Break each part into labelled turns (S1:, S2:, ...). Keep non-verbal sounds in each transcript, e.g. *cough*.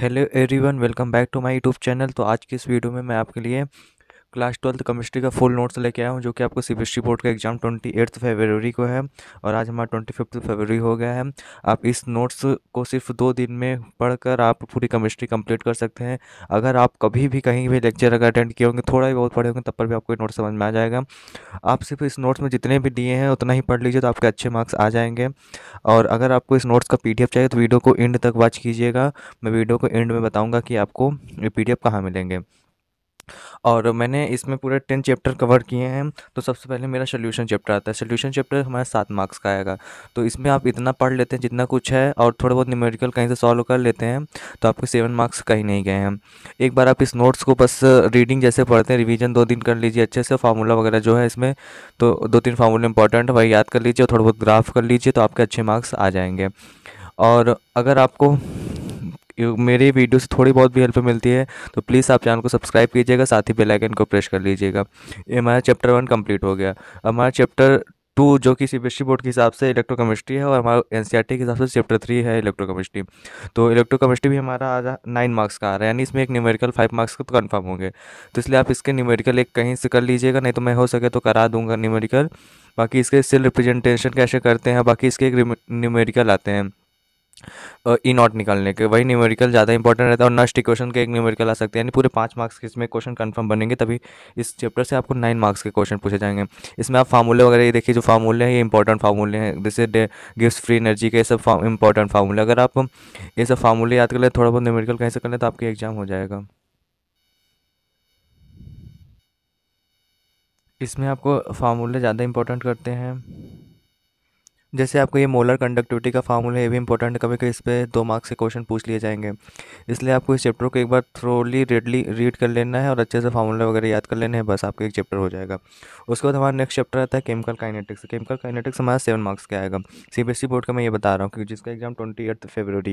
S1: hello everyone welcome back to my YouTube channel तो आज की इस वीडियो में मैं आपके लिए क्लास ट्वेल्थ केमिस्ट्री का फुल नोट्स लेके आया हूँ जो कि आपको सी बी e बोर्ड का एग्जाम ट्वेंटी एट्थ फेबररी को है और आज हमारा ट्वेंटी फिफ्थ फेबररी हो गया है आप इस नोट्स को सिर्फ दो दिन में पढ़कर आप पूरी केमिस्ट्री कंप्लीट कर सकते हैं अगर आप कभी भी कहीं भी लेक्चर अगर अटेंड किए होंगे थोड़ा ही बहुत पढ़े होंगे तब पर भी आपको नोट समझ में आ जाएगा आप सिर्फ इस नोट्स में जितने भी दिए हैं उतना ही पढ़ लीजिए तो आपके अच्छे मार्क्स आ जाएंगे और अगर आपको इस नोट्स का पी चाहिए तो वीडियो को एंड तक वॉच कीजिएगा मैं वीडियो को एंड में बताऊँगा कि आपको ये पी कहाँ मिलेंगे और मैंने इसमें पूरे टेन चैप्टर कवर किए हैं तो सबसे पहले मेरा सोल्यूशन चैप्टर आता है सोल्यूशन चैप्टर हमारा सात मार्क्स का आएगा तो इसमें आप इतना पढ़ लेते हैं जितना कुछ है और थोड़ा बहुत न्यूमेरिकल कहीं से सॉल्व कर लेते हैं तो आपके सेवन मार्क्स कहीं नहीं गए हैं एक बार आप इस नोट्स को बस रीडिंग जैसे पढ़ते हैं रिविजन दो दिन कर लीजिए अच्छे से फार्मूला वगैरह जो है इसमें तो दो तीन फार्मूला इंपॉर्टेंट वही याद कर लीजिए और थोड़ा बहुत ग्राफ कर लीजिए तो आपके अच्छे मार्क्स आ जाएंगे और अगर आपको मेरी वीडियो से थोड़ी बहुत भी हेल्प मिलती है तो प्लीज़ आप चैनल को सब्सक्राइब कीजिएगा साथ ही बेलाइकन को प्रेस कर लीजिएगा ये हमारा चैप्टर वन कम्प्लीट हो गया हमारा चैप्टर टू जो कि सी बोर्ड e के हिसाब से इलेक्ट्रोकेमिस्ट्री है और हमारा एन e के हिसाब से चैप्टर थ्री है इलेक्ट्रोकेमिस्ट्री तो इलेक्ट्रोकेमिस्ट्री भी हमारा आ रहा नाइन मार्क्स का आ रहा है यानी इसमें एक न्यूमेरिकल फाइव मार्क्स का तो कन्फर्म होंगे तो इसलिए आप इसके न्यूमेरिकल एक कहीं से कर लीजिएगा नहीं तो मैं हो सके तो करा दूंगा न्यूमेरिकल बाकी इसके सेल रिप्रेजेंटेशन कैसे करते हैं बाकी इसके एक न्यूमेरिकल आते हैं ई नॉट e निकालने के वही न्यूमेरिकल ज़्यादा इंपॉर्टेंट रहता है और नष्ट क्वेश्चन के एक न्यूमेरिकल आ सकते हैं यानी पूरे पाँच मार्क्स के इसमें क्वेश्चन कंफर्म बनेंगे तभी इस चैप्टर से आपको नाइन मार्क्स के क्वेश्चन पूछे जाएंगे इसमें आप फार्मूले वगैरह ये देखिए जो फार्मूले हैं ये इंपॉर्टेंट फार्मूले हैं जैसे गिव्स फ्री एनर्जी के सब इंपॉर्टेंट फार्मूले अगर आप ये सब फार्मूले याद कर लें थोड़ा बहुत न्यूमेरिकल कैसे कर लें तो आपकी एग्जाम हो जाएगा इसमें आपको फार्मूले ज़्यादा इंपॉर्टेंट करते हैं जैसे आपको ये मोलर कंडक्टिविटी का फार्मूला ये भी इंपॉर्टेंट है कभी कभी इस पर दो मार्क्स के क्वेश्चन पूछ लिए जाएंगे इसलिए आपको इस चैप्टर को एक बार थ्रोली रेडली रीड कर लेना है और अच्छे से फार्मूला वगैरह याद कर लेना है बस आपका एक चैप्टर हो जाएगा उसके बाद हमारा नेक्स्ट चैप्टर आता है केमिकल काइनेटिक्स केमिकल काइनेटिक्स हमारा सेवन मार्क्स का आएगा सी बोर्ड e का मैं ये बता रहा हूँ क्योंकि जिसका एग्जाम ट्वेंटी एट्थ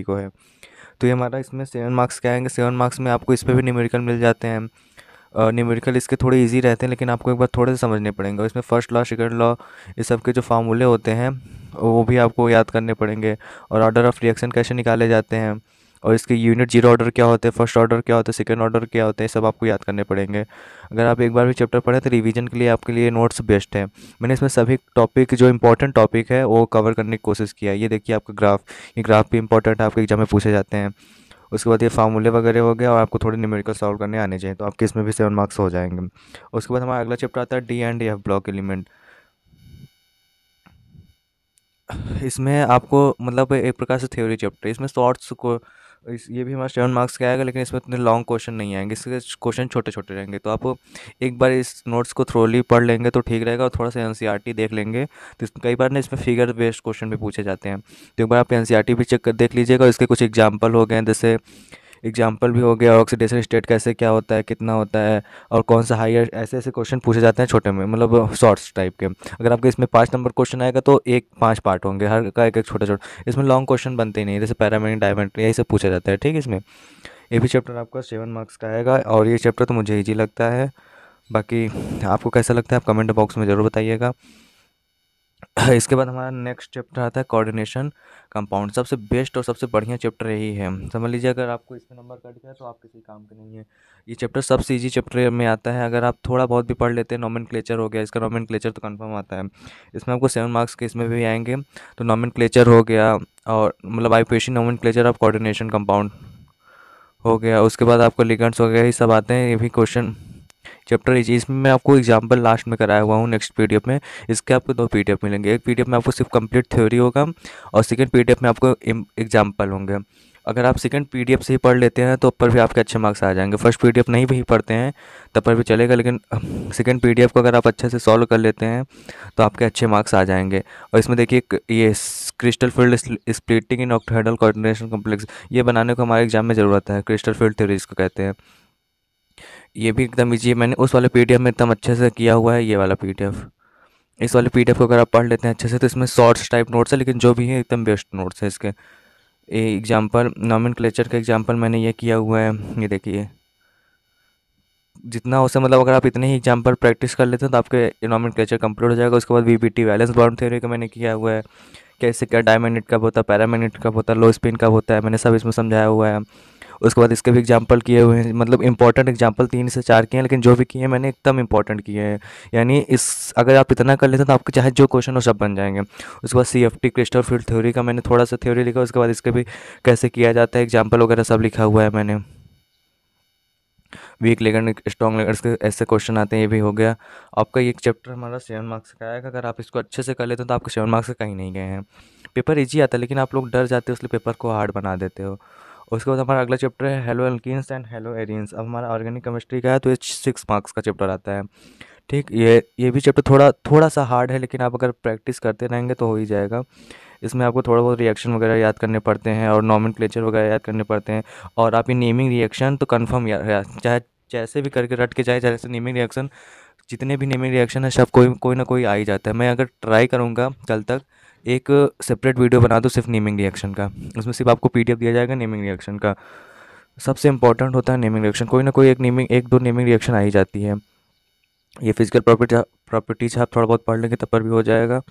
S1: को है तो ये हमारा इसमें सेवन मार्क्स के आएंगे सेवन मार्क्स में आपको इस पर भी न्यूमेरिकल मिल जाते हैं न्यूमेरिकल इसके थोड़े इजी रहते हैं लेकिन आपको एक बार थोड़े से समझने पड़ेंगे इसमें फर्स्ट लॉ सेकंड लॉ इस सब के जो फार्मूले होते हैं वो भी आपको याद करने पड़ेंगे और ऑर्डर ऑफ रिएक्शन कैसे निकाले जाते हैं और इसके यूनिट जीरो ऑर्डर क्या होते हैं फर्स्ट ऑर्डर क्या होते हैं सेकेंड ऑर्डर क्या होते हैं सब आपको याद करने पड़ेंगे अगर आप एक बार भी चैप्टर पढ़ें तो रिवीजन के लिए आपके लिए नोट्स बेस्ट है मैंने इसमें सभी टॉपिक जो इंपॉर्टेंट टॉपिक है वो कवर करने की कोशिश किया ये देखिए आपका ग्राफ ये ग्राफ भी इंपॉर्टेंट है आपके एग्जाम में पूछे जाते हैं उसके बाद ये फार्मूले वगैरह हो गया और आपको थोड़े न्यूमेरिकल सॉल्व करने आने चाहिए तो आपके इसमें भी सेवन मार्क्स हो जाएंगे उसके बाद हमारा अगला चैप्टर आता है D and F block element इसमें आपको मतलब एक प्रकार से थ्योरी चैप्टर है इसमें शॉर्ट्स को इस ये भी हमारा सेवन मार्क्स का आएगा लेकिन इसमें इतने लॉन्ग क्वेश्चन नहीं आएंगे इसके क्वेश्चन छोटे छोटे रहेंगे तो आप एक बार इस नोट्स को थ्रोली पढ़ लेंगे तो ठीक रहेगा और थोड़ा सा एन e देख लेंगे तो कई बार ना इसमें फिगर बेस्ड क्वेश्चन भी पूछे जाते हैं तो एक बार आप एन e भी चेक कर देख लीजिएगा इसके कुछ एग्जाम्पल हो गए जैसे एग्जाम्पल भी हो गया ऑक्सीडेशन स्टेट कैसे क्या होता है कितना होता है और कौन सा हाइयर ऐसे ऐसे क्वेश्चन पूछे जाते हैं छोटे में मतलब शॉर्ट्स टाइप के अगर आपके इसमें पाँच नंबर क्वेश्चन आएगा तो एक पाँच पार्ट होंगे हर का एक एक छोटा छोटा इसमें लॉन्ग क्वेश्चन बनते ही नहीं जैसे पैरामेटिक डायमेंट यही सब पूछा जाता है ठीक है इसमें ये भी चैप्टर आपका सेवन मार्क्स का आएगा और ये चैप्टर तो मुझे ईजी लगता है बाकी आपको कैसा लगता है आप कमेंट बॉक्स में ज़रूर बताइएगा *clears throat* इसके बाद हमारा नेक्स्ट चैप्टर आता है कोऑर्डिनेशन कंपाउंड सबसे बेस्ट और सबसे बढ़िया चैप्टर यही है समझ लीजिए अगर आपको इसका नंबर कट गया तो आप किसी काम के नहीं है ये चैप्टर सबसे ईजी चैप्टर में आता है अगर आप थोड़ा बहुत भी पढ़ लेते हैं क्लेचर हो गया इसका क्लेचर तो कन्फर्म आता है इसमें आपको सेवन मार्क्स के इसमें भी आएंगे तो क्लेचर हो गया और मतलब IPSC nomenclature of coordination compound हो गया उसके बाद आपको लिगेंट्स वगैरह ये सब आते हैं ये भी क्वेश्चन चैप्टर इसमें मैं आपको एग्जाम्पल लास्ट में कराया हुआ हूँ नेक्स्ट पी में इसके आपको दो पी मिलेंगे एक पी में आपको सिर्फ कंप्लीट थ्योरी होगा और सेकेंड पी में आपको एग्जाम्पल होंगे अगर आप सेकंड पीडीएफ से ही पढ़ लेते हैं तो पर भी आपके अच्छे मार्क्स आ जाएंगे फर्स्ट पी नहीं भी पढ़ते हैं तब पर भी चलेगा लेकिन सेकेंड पी को अगर आप अच्छे से सॉल्व कर लेते हैं तो आपके अच्छे मार्क्स आ जाएंगे और इसमें देखिए ये crystal field splitting in octahedral coordination complex ये बनाने को हमारे एग्जाम में ज़रूरत है क्रिस्टल फील्ड थ्योरी इसको कहते हैं ये भी एकदम ईजी है मैंने उस वाले पी में एकदम अच्छे से किया हुआ है ये वाला पी इस वाले पी को अगर आप पढ़ लेते हैं अच्छे से तो इसमें शॉर्ट्स टाइप नोट्स है लेकिन जो भी है एकदम बेस्ट नोट्स है इसके एग्ज़ाम्पल नॉमिन क्लेचर का एग्ज़ाम्पल मैंने ये किया हुआ है ये देखिए जितना हो सके मतलब अगर आप इतने ही एग्जाम्पल प्रैक्टिस कर लेते हैं तो आपके इनॉमिक क्लेचर कंप्लीट हो जाएगा उसके बाद V B T valence bond theory का मैंने किया हुआ है कैसे क्या डायमेंड कब होता है पैरामिनिट कब होता है लो स्पिन कब होता है मैंने सब इसमें समझाया हुआ है उसके बाद इसके भी एग्जाम्पल किए हुए हैं मतलब इंपॉर्टेंट एग्जाम्पल तीन से चार किए हैं लेकिन जो भी किए हैं मैंने एकदम इंपॉर्टेंट किए हैं यानी इस अगर आप इतना कर लेते हैं तो आपके चाहे जो क्वेश्चन हो सब बन जाएंगे उसके बाद C F T crystal field theory का मैंने थोड़ा सा थ्योरी लिखा उसके बाद इसके भी कैसे किया जाता है एग्जाम्पल वगैरह सब लिखा हुआ है मैंने वीक लेगर स्ट्रॉन्ग लेगर के ऐसे क्वेश्चन आते हैं ये भी हो गया आपका ये चैप्टर हमारा सेवन मार्क्स का आएगा अगर आप इसको अच्छे से कर लेते हो तो आपके सेवन मार्क्स कहीं नहीं गए हैं पेपर ईजी आता है लेकिन आप लोग डर जाते हो इसलिए पेपर को हार्ड बना देते हो उसके बाद हमारा अगला चैप्टर है haloalkanes and haloarenes अब हमारा ऑर्गेनिक केमिस्ट्री का है तो ये सिक्स मार्क्स का चैप्टर आता है ठीक ये ये भी चैप्टर थोड़ा थोड़ा सा हार्ड है लेकिन आप अगर प्रैक्टिस करते रहेंगे तो हो ही जाएगा इसमें आपको थोड़ा बहुत रिएक्शन वगैरह याद करने पड़ते हैं और नॉमिन वगैरह याद करने पड़ते हैं और आपकी नेमिंग रिएक्शन तो कन्फर्म चाहे जैसे भी करके रट के जाए जैसे नेमिंग रिएक्शन जितने भी नेमिंग रिएक्शन है सब कोई कोई ना कोई आ ही जाता है मैं अगर ट्राई करूँगा कल तक एक सेपरेट वीडियो बना दो सिर्फ नेमिंग रिएक्शन का उसमें सिर्फ आपको पी दिया जाएगा नेमिंग रिएक्शन का सबसे इंपॉर्टेंट होता है नेमिंग रिएक्शन कोई ना कोई एक नेमिंग एक दो नेमिंग रिएक्शन आ ही जाती है ये फिजिकल प्रॉपर्टी प्रॉपर्टीज आप थोड़ा बहुत पढ़ लेंगे तब पर भी हो जाएगा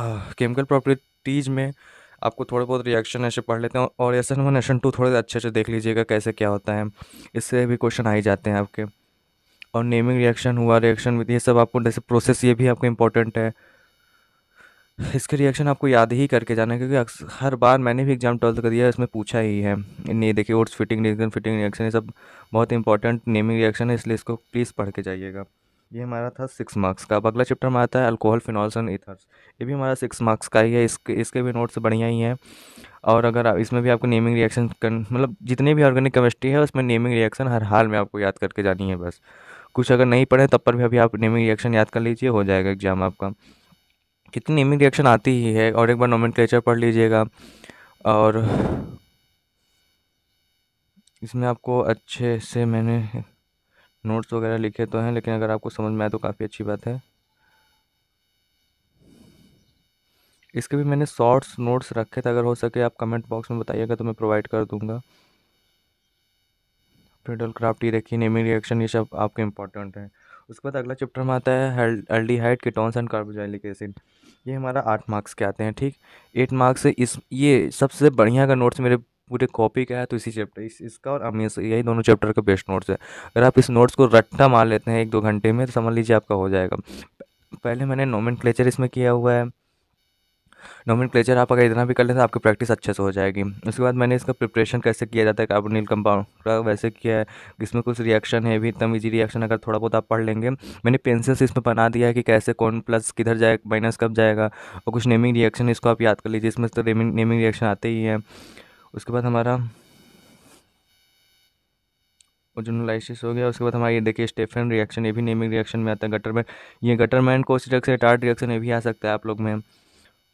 S1: केमिकल प्रॉपर्टीज में आपको थोड़े बहुत रिएक्शन ऐसे पढ़ लेते हैं और एसन वन एसन टू थोड़े अच्छे से देख लीजिएगा कैसे क्या होता है इससे भी क्वेश्चन आ ही जाते हैं आपके और नेमिंग रिएक्शन हुआ रिएक्शन विद ये सब आपको जैसे प्रोसेस ये भी आपको इंपॉर्टेंट है *laughs* इसका रिएक्शन आपको याद ही करके जाना है क्योंकि हर बार मैंने भी एग्जाम ट्वेल्थ का दिया है इसमें पूछा ही है ये देखिए Wurtz Fittig reaction Fittig reaction ये सब बहुत इंपॉर्टेंट नेमिंग रिएक्शन है इसलिए इसको प्लीज़ पढ़ के जाइएगा ये हमारा था सिक्स मार्क्स का अब अगला चैप्टर हमारा है अल्कोहल फिनॉल्स एंड ईथर्स ये भी हमारा सिक्स मार्क्स का ही है इसके इसके भी नोट्स बढ़िया ही हैं और अगर आप इसमें भी आपको नेमिंग रिएक्शन मतलब जितने भी ऑर्गेनिक केमिस्ट्री है उसमें नेमिंग रिएक्शन हर हाल में आपको याद करके जानी है बस कुछ अगर नहीं पढ़े तब पर भी अभी आप नेमिंग रिएक्शन याद कर लीजिए हो जाएगा एग्जाम आपका कितनी नेमिंग रिएक्शन आती ही है और एक बार नोमेनक्लेचर पढ़ लीजिएगा और इसमें आपको अच्छे से मैंने नोट्स वगैरह लिखे तो हैं लेकिन अगर आपको समझ में आए तो काफ़ी अच्छी बात है इसके भी मैंने शॉर्ट्स नोट्स रखे थे अगर हो सके आप कमेंट बॉक्स में बताइएगा तो मैं प्रोवाइड कर दूंगा फ्रिडल क्राफ्ट ये देखिए नेमिंग रिएक्शन ये सब आपके इंपॉर्टेंट हैं उसके बाद अगला चैप्टर में आता है aldehyde ketones and carboxylic acid ये हमारा आठ मार्क्स के आते हैं ठीक एट मार्क्स इस ये सबसे बढ़िया का नोट्स मेरे पूरे कॉपी का है तो इसी चैप्टर इस, इसका और अमीर यही दोनों चैप्टर का बेस्ट नोट्स है अगर आप इस नोट्स को रट्टा मार लेते हैं एक दो घंटे में तो समझ लीजिए आपका हो जाएगा पहले मैंने नोमेन इसमें किया हुआ है क्लेचर आप अगर इतना भी कर लें तो आपकी प्रैक्टिस अच्छे से हो जाएगी उसके बाद मैंने इसका प्रिपरेशन कैसे किया जाता है कार्बोनिल कंपाउंड का वैसे किया है इसमें कुछ रिएक्शन है भी एकदम ईजी रिएक्शन अगर थोड़ा बहुत आप पढ़ लेंगे मैंने पेंसिल से इसमें बना दिया है कि कैसे कौन प्लस किधर जाए माइनस कब जाएगा और कुछ नेमिंग रिएक्शन इसको आप याद कर लीजिए इसमें तो नेमिंग रिएक्शन आते ही हैं उसके बाद हमारा ओजोनोलाइसिस हो गया उसके बाद हमारा ये देखिए स्टेफन रिएक्शन ये भी नेमिंग रिएक्शन में आता है गटरमैन ये गटरमैन कोस्ट रिएक्शन टार्ट रिएक्शन ये भी आ सकता है आप लोग में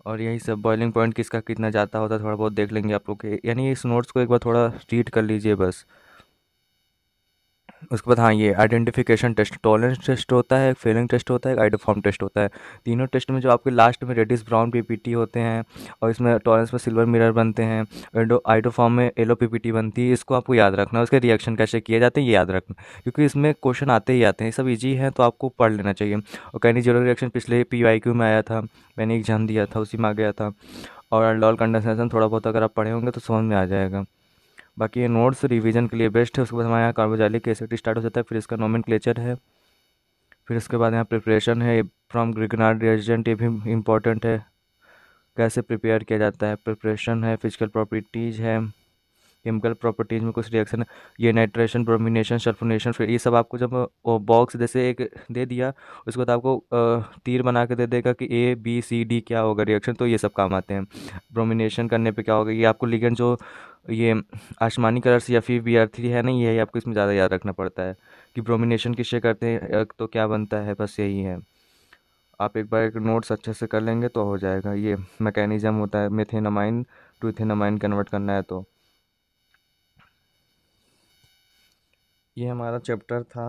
S1: और यही सब बॉइलिंग पॉइंट किसका कितना जाता होता है थोड़ा बहुत देख लेंगे आप लोग के यानी इस नोट्स को एक बार थोड़ा रीड कर लीजिए बस उसके बाद हाँ ये आइडेंटिफिकेशन टेस्ट टॉलरेंस टेस्ट होता है एक फेलिंग टेस्ट होता है एक आइडोफॉर्म टेस्ट होता है तीनों टेस्ट में जो आपके लास्ट में रेडिस ब्राउन पीपीटी होते हैं और इसमें टॉलरेंस में सिल्वर मिरर बनते हैं एंडो आइडोफॉर्म में येलो पीपीटी बनती है इसको आपको याद रखना उसके रिएक्शन कैसे किए जाते हैं ये याद रखना क्योंकि इसमें क्वेश्चन आते ही आते हैं सब ईजी हैं तो आपको पढ़ लेना चाहिए और कैनी जीरो रिएक्शन पिछले पी में आया था मैंने एग्जाम दिया था उसी में आ गया था और लॉल कंडेंसेशन थोड़ा बहुत अगर आप पढ़े होंगे तो समझ में आ जाएगा बाकी ये नोट्स रिवीजन के लिए बेस्ट है उसके बाद हमारे यहाँ कार्बोजालिक एसिड स्टार्ट हो जाता है फिर इसका नोमन है फिर उसके बाद यहाँ प्रिपरेशन है फ्रॉम ग्रिगनार्ड रिएजेंट ये भी इम्पोर्टेंट है कैसे प्रिपेयर किया जाता है प्रिपरेशन है फिजिकल प्रॉपर्टीज़ है केमिकल प्रॉपर्टीज़ में कुछ रिएक्शन ये नाइट्रेशन ब्रोमिनेशन सल्फोनेशन फिर ये सब आपको जब बॉक्स जैसे एक दे दिया उसके बाद आपको तीर बना के दे देगा कि ए बी सी डी क्या होगा रिएक्शन तो ये सब काम आते हैं ब्रोमिनेशन करने पर क्या होगा ये आपको लिगेंड जो ये आसमानी कलर से या फिर बी आर थ्री है ना ये आपको इसमें ज़्यादा याद रखना पड़ता है कि ब्रोमिनेशन किससे करते हैं तो क्या बनता है बस यही है आप एक बार एक नोट्स अच्छे से कर लेंगे तो हो जाएगा ये मैकेनिज़म होता है मेथेनामाइन टू इथेनामाइन कन्वर्ट करना है तो ये हमारा चैप्टर था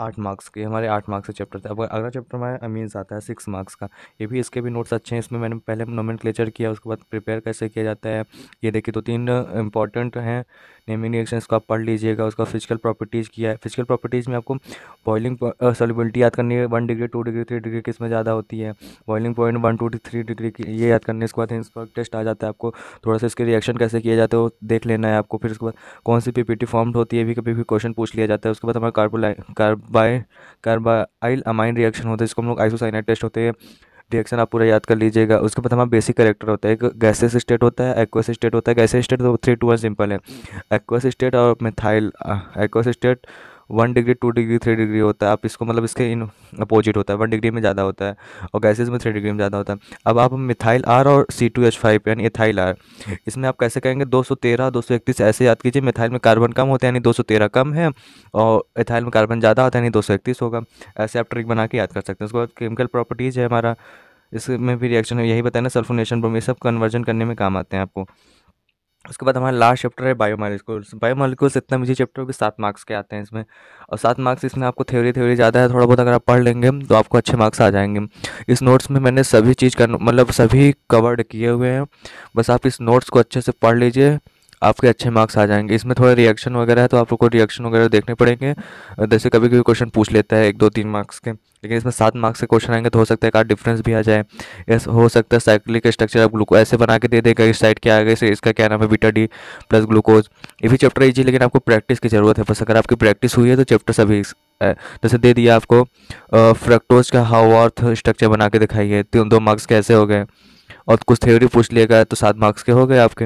S1: आठ मार्क्स के हमारे आठ मार्क्स का चैप्टर था अब अगला चैप्टर हमारा अमीन्स आता है सिक्स मार्क्स का ये भी इसके भी नोट्स अच्छे हैं इसमें मैंने पहले नोमेंट किया उसके बाद प्रिपेयर कैसे किया जाता है ये देखिए दो तो तीन इंपॉर्टेंट हैं नेमिंग रिएक्शन को आप पढ़ लीजिएगा उसका फिजिकल प्रॉपर्टीज़ किया है फिजिकल प्रॉपर्टीज़ में आपको बॉइलिंग सोलिबिलिटी याद करनी है one degree two degree three degree किस में ज़्यादा होती है boiling point one two three degree की ये याद करने उसके बाद इसका टेस्ट आ जाता है आपको थोड़ा सा इसके रिएक्शन कैसे किया जाता है वो देख लेना है आपको फिर उसके बाद कौन सी पी पी होती है भी कभी भी क्वेश्चन पूछ लिया जाता है उसके बाद हमारा carboline carbine carbylamine reaction होता है जिसको हम लोग आइसोसाइनाइट टेस्ट होते हैं रिएक्शन आप पूरा याद कर लीजिएगा उसके बाद हमारा बेसिक करेक्टर होता है एक गैसेस स्टेट होता है एक्वस स्टेट होता है गैसेस स्टेट तो थ्री टू वन सिंपल है एक्वस स्टेट और methyl aqueous state one degree two degree three degree होता है आप इसको मतलब इसके इन अपोजिट होता है वन डिग्री में ज़्यादा होता है और गैसेज में थ्री डिग्री में ज़्यादा होता है अब आप मिथाइल आर और सी टू एच फाइव यानी इथाइल आर इसमें आप कैसे कहेंगे दो सौ तेरह दो सौ इकतीस ऐसे याद कीजिए मिथाइल में कार्बन कम होता है यानी दो सौ तेरह कम है और एथाइल में कार्बन ज़्यादा होता है यानी दो सौ इकतीस होगा ऐसे आप ट्रिक बना के याद कर सकते हैं उसके बाद केमिकल प्रॉपर्टीज़ है हमारा इसमें भी रिएक्शन है यही बताया ना सल्फोनेशन ब्रोम ये सब कन्वर्जन करने में काम आते हैं आपको उसके बाद हमारा लास्ट चैप्टर है बायो मालिकूल्स बायो मालिकूल्स इतना मुझे चैप्टर भी सात मार्क्स के आते हैं इसमें और सात मार्क्स इसमें आपको थ्योरी थ्योरी ज़्यादा है थोड़ा बहुत अगर आप पढ़ लेंगे तो आपको अच्छे मार्क्स आ जाएंगे इस नोट्स में मैंने सभी चीज़ का मतलब सभी कवर्ड किए हुए हैं बस आप इस नोट्स को अच्छे से पढ़ लीजिए आपके अच्छे मार्क्स आ जाएंगे इसमें थोड़ा रिएक्शन वगैरह है तो आप लोग को रिएक्शन वगैरह देखने पड़ेंगे जैसे कभी कभी क्वेश्चन पूछ लेता है एक दो तीन मार्क्स के लेकिन इसमें सात मार्क्स के क्वेश्चन आएंगे तो हो सकता है कार डिफरेंस भी आ जाए यस हो सकता है साइक्लिक स्ट्रक्चर आप ग्लूको ऐसे बना के दे देगा इस साइड क्या आएगा इसका क्या नाम है बीटा डी प्लस ग्लूकोज ये भी चैप्टर ईजी लेकिन आपको प्रैक्टिस की ज़रूरत है बस अगर आपकी प्रैक्टिस हुई है तो चैप्टर सभी जैसे दे दिया आपको फ्रक्टोज का हावर्थ स्ट्रक्चर बना के दिखाइए तीन दो मार्क्स कैसे हो गए और कुछ थ्योरी पूछ लिएगा तो सात मार्क्स के हो गए आपके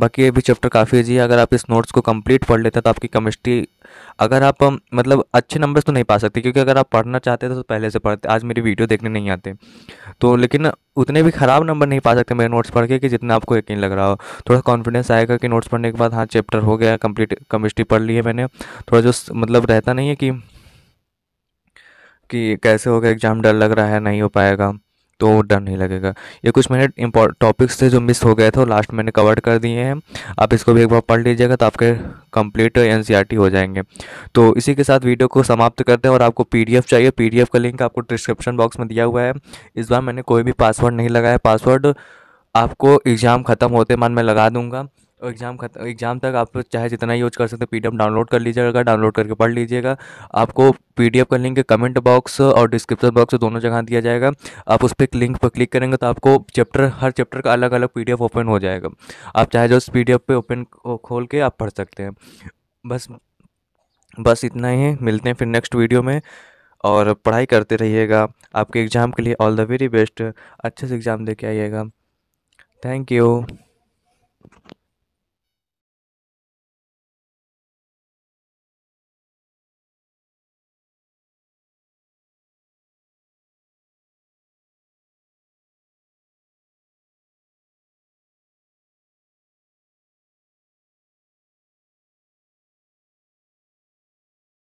S1: बाकी ये भी चैप्टर काफ़ी ईजी है अगर आप इस नोट्स को कंप्लीट पढ़ लेते हैं तो आपकी केमिस्ट्री अगर आप मतलब अच्छे नंबर्स तो नहीं पा सकते क्योंकि अगर आप पढ़ना चाहते हैं तो पहले से पढ़ते आज मेरी वीडियो देखने नहीं आते तो लेकिन उतने भी ख़राब नंबर नहीं पा सकते मेरे नोट्स पढ़ के कि जितना आपको यकीन लग रहा हो थोड़ा कॉन्फिडेंस आएगा कि नोट्स पढ़ने के बाद हाँ चैप्टर हो गया कंप्लीट केमिस्ट्री पढ़ ली है मैंने थोड़ा जो मतलब रहता नहीं है कि कि कैसे होगा एग्ज़ाम डर लग रहा है नहीं हो पाएगा तो डर नहीं लगेगा ये कुछ मैंने इम्पोर्ट टॉपिक्स थे जो मिस हो गए थे लास्ट मैंने कवर कर दिए हैं आप इसको भी एक बार पढ़ लीजिएगा तो आपके कंप्लीट एन e हो जाएंगे तो इसी के साथ वीडियो को समाप्त करते हैं और आपको पी चाहिए पी का लिंक आपको डिस्क्रिप्शन बॉक्स में दिया हुआ है इस बार मैंने कोई भी पासवर्ड नहीं लगाया पासवर्ड आपको एग्ज़ाम ख़त्म होते मान मैं लगा दूंगा और एग्ज़ाम खत्म एग्ज़ाम तक आप चाहे जितना यूज कर सकते हैं पीडीएफ डाउनलोड कर लीजिएगा डाउनलोड करके पढ़ लीजिएगा आपको पीडीएफ का लिंक कमेंट बॉक्स और डिस्क्रिप्शन बॉक्स दोनों जगह दिया जाएगा आप उस पर लिंक पर क्लिक करेंगे तो आपको चैप्टर हर चैप्टर का अलग अलग पीडीएफ ओपन हो जाएगा आप चाहे जो उस पी पे ओपन खोल के आप पढ़ सकते हैं बस बस इतना ही है मिलते हैं फिर नेक्स्ट वीडियो में और पढ़ाई करते रहिएगा आपके एग्ज़ाम के लिए ऑल द वेरी बेस्ट अच्छे से एग्ज़ाम दे के आइएगा थैंक यू